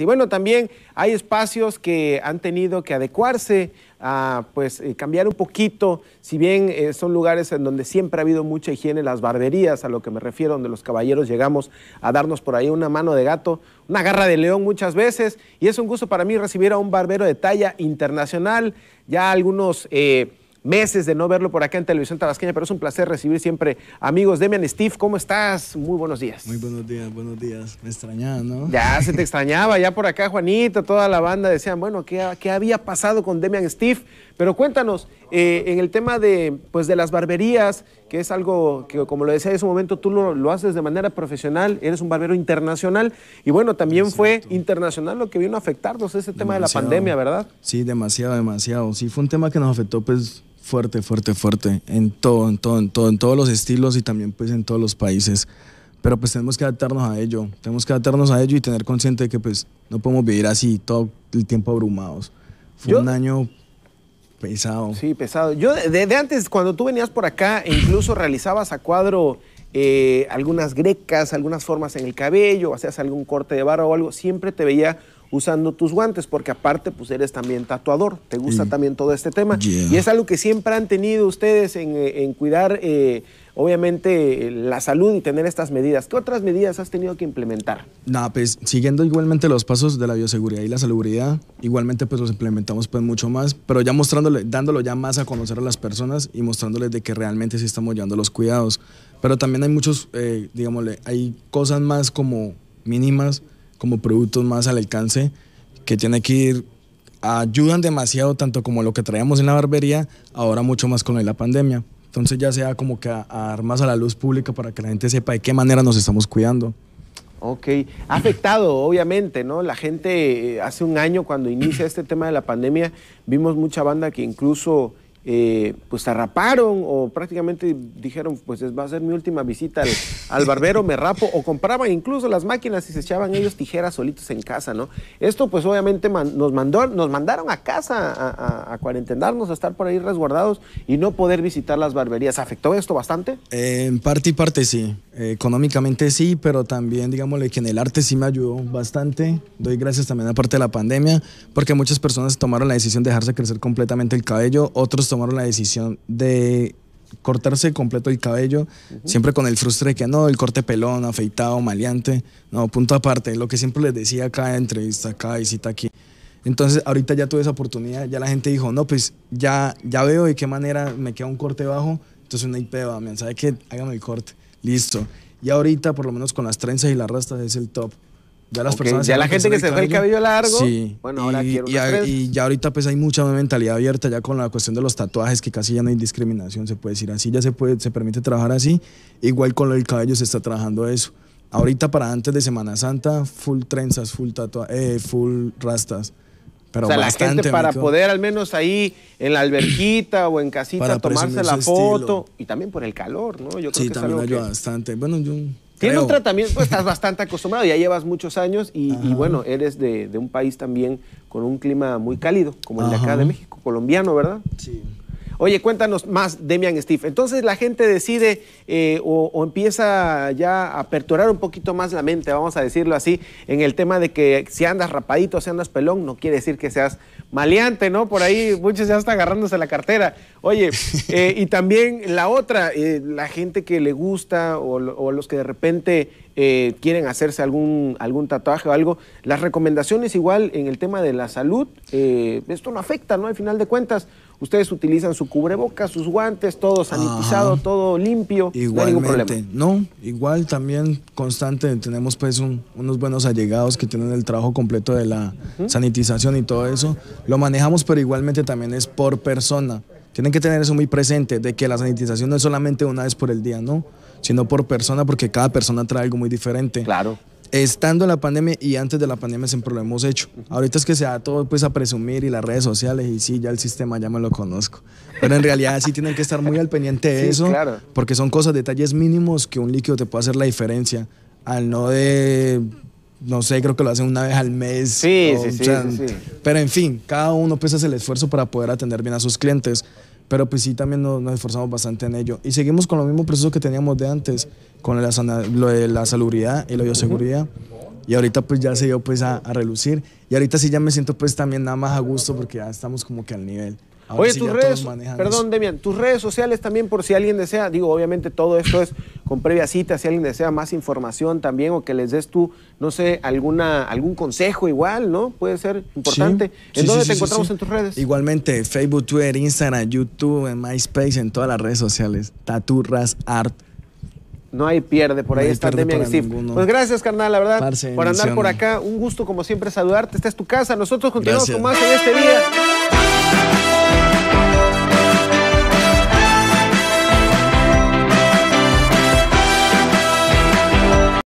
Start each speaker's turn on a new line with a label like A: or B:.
A: Y bueno, también hay espacios que han tenido que adecuarse a pues eh, cambiar un poquito, si bien eh, son lugares en donde siempre ha habido mucha higiene, las barberías, a lo que me refiero, donde los caballeros llegamos a darnos por ahí una mano de gato, una garra de león muchas veces, y es un gusto para mí recibir a un barbero de talla internacional, ya algunos... Eh, meses de no verlo por acá en Televisión Tabasqueña, pero es un placer recibir siempre amigos. Demian, Steve, ¿cómo estás? Muy buenos días. Muy
B: buenos días, buenos días. Me extrañaba, ¿no?
A: Ya se te extrañaba, ya por acá Juanito, toda la banda decían, bueno, ¿qué, qué había pasado con Demian Steve? Pero cuéntanos, eh, en el tema de, pues, de las barberías, que es algo que, como lo decía en su momento, tú lo, haces de manera profesional, eres un barbero internacional, y bueno, también fue internacional lo que vino a afectarnos ese tema de la pandemia, ¿verdad?
B: Sí, demasiado, demasiado. Sí, fue un tema que nos afectó, pues, fuerte, fuerte, fuerte, en todo, en todo, en todo, en todos los estilos y también pues en todos los países. Pero pues tenemos que adaptarnos a ello, tenemos que adaptarnos a ello y tener consciente de que pues no podemos vivir así todo el tiempo abrumados. Fue un año pesado.
A: Sí, pesado. Yo de antes, cuando tú venías por acá, e incluso realizabas a cuadro eh, algunas grecas, algunas formas en el cabello, hacías algún corte de barba o algo, siempre te veía usando tus guantes, porque aparte pues eres también tatuador, te gusta también todo este tema. Y es algo que siempre han tenido ustedes en, eh, cuidar, eh, obviamente, la salud y tener estas medidas. ¿Qué otras medidas has tenido que implementar?
B: Nada, pues siguiendo igualmente los pasos de la bioseguridad y la salubridad, igualmente pues los implementamos pues mucho más, pero ya mostrándole, dándolo ya más a conocer a las personas y mostrándoles de que realmente sí estamos llevando los cuidados. Pero también hay muchos, eh, digámosle, hay cosas más como mínimas, como productos más al alcance, que tiene que ir, ayudan demasiado, tanto como lo que traíamos en la barbería, ahora mucho más con la pandemia. Entonces ya sea como que a, más a la luz pública para que la gente sepa de qué manera nos estamos cuidando.
A: Ok, ha afectado obviamente, ¿no? La gente eh, hace un año cuando inicia este tema de la pandemia, vimos mucha banda que incluso eh, pues arraparon o prácticamente dijeron, pues va a ser mi última visita al, barbero, me rapo, o compraban incluso las máquinas y se echaban ellos tijeras solitos en casa, ¿no? Esto pues obviamente nos, nos mandaron a casa a, a, a, cuarentenarnos, a estar por ahí resguardados y no poder visitar las barberías. ¿Afectó esto bastante? en
B: parte y parte sí. Eh, económicamente sí, pero también digámosle que en el arte sí me ayudó bastante. Doy gracias también a parte de la pandemia, porque muchas personas tomaron la decisión de dejarse crecer completamente el cabello, otros tomaron la decisión de cortarse completo el cabello, siempre con el frustre de que no, el corte pelón, afeitado, maleante, no, punto aparte, lo que siempre les decía acá, entrevista cada visita aquí. Entonces, ahorita ya tuve esa oportunidad, ya la gente dijo, no, pues ya, ya veo de qué manera me queda un corte bajo, entonces una ip me sabe que hágame el corte. Listo. Y ahorita, por lo menos con las trenzas y las rastas, es el top.
A: Ya las personas. Ya la gente que se ve el cabello largo. Sí. Bueno, ahora y, quiero y, y,
B: ya ahorita pues hay mucha mentalidad abierta ya con la cuestión de los tatuajes, que casi ya no hay discriminación, se puede decir así, ya se puede, se permite trabajar así. Igual con el cabello se está trabajando eso. Ahorita para antes de Semana Santa, full trenzas, full eh, full rastas. Pero o sea, la gente para poder
A: al menos ahí en la alberquita o en casita tomarse la foto. Y también por el calor, ¿no? Yo creo que también es bastante. Tiene un tratamiento, pues estás bastante acostumbrado, ya llevas muchos años y, bueno, eres de, un país también con un clima muy cálido, como el de acá de México, colombiano, ¿verdad? Sí. Oye, cuéntanos más, Demian Steve. Entonces la gente decide eh, o, empieza ya a aperturar un poquito más la mente, vamos a decirlo así, en el tema de que si andas rapadito, si andas pelón, no quiere decir que seas maleante, ¿no? Por ahí muchos ya están agarrándose la cartera. Oye, eh, y también la otra, eh, la gente que le gusta o, los que de repente quieren hacerse algún, algún tatuaje o algo, las recomendaciones igual en el tema de la salud, esto no afecta, ¿no? Al final de cuentas, Ustedes utilizan su cubreboca, sus guantes, todo sanitizado, todo limpio. Igualmente,
B: no, igual también constante tenemos pues unos buenos allegados que tienen el trabajo completo de la sanitización y todo eso. Lo manejamos, pero igualmente también es por persona. Tienen que tener eso muy presente, de que la sanitización no es solamente una vez por el día, ¿no? Sino por persona, porque cada persona trae algo muy diferente. Claro estando en la pandemia y antes de la pandemia siempre lo hemos hecho. Ahorita es que se da todo pues a presumir y las redes sociales y sí, ya el sistema ya me lo conozco. Pero en realidad sí tienen que estar muy al pendiente de eso, porque son cosas, detalles mínimos que un líquido te puede hacer la diferencia al no de no sé, creo que lo hacen una vez al mes. Sí, sí, sí, Pero en fin, cada uno pues hace el esfuerzo para poder atender bien a sus clientes. Pero pues sí, también nos, esforzamos bastante en ello. Y seguimos con los mismos procesos que teníamos de antes, con la lo de la salubridad y la bioseguridad. Y ahorita pues ya se dio pues a, a relucir. Y ahorita sí ya me siento pues también nada más a gusto porque ya estamos como que al nivel. Oye, tus redes, perdón,
A: Demian, tus redes sociales también por si alguien desea, digo, obviamente todo esto es con previa cita, si alguien desea más información también o que les des tú, no sé, alguna algún consejo igual, ¿no? Puede ser importante. ¿En dónde te encontramos en tus redes?
B: Igualmente, Facebook, Twitter, Instagram, YouTube, en MySpace, en todas las redes sociales. Taturras Art.
A: No hay pierde, por ahí está Demian Steve. Pues gracias, carnal, la verdad, por andar por acá. Un gusto, como siempre, saludarte. Esta es tu casa. Nosotros continuamos con más en este día.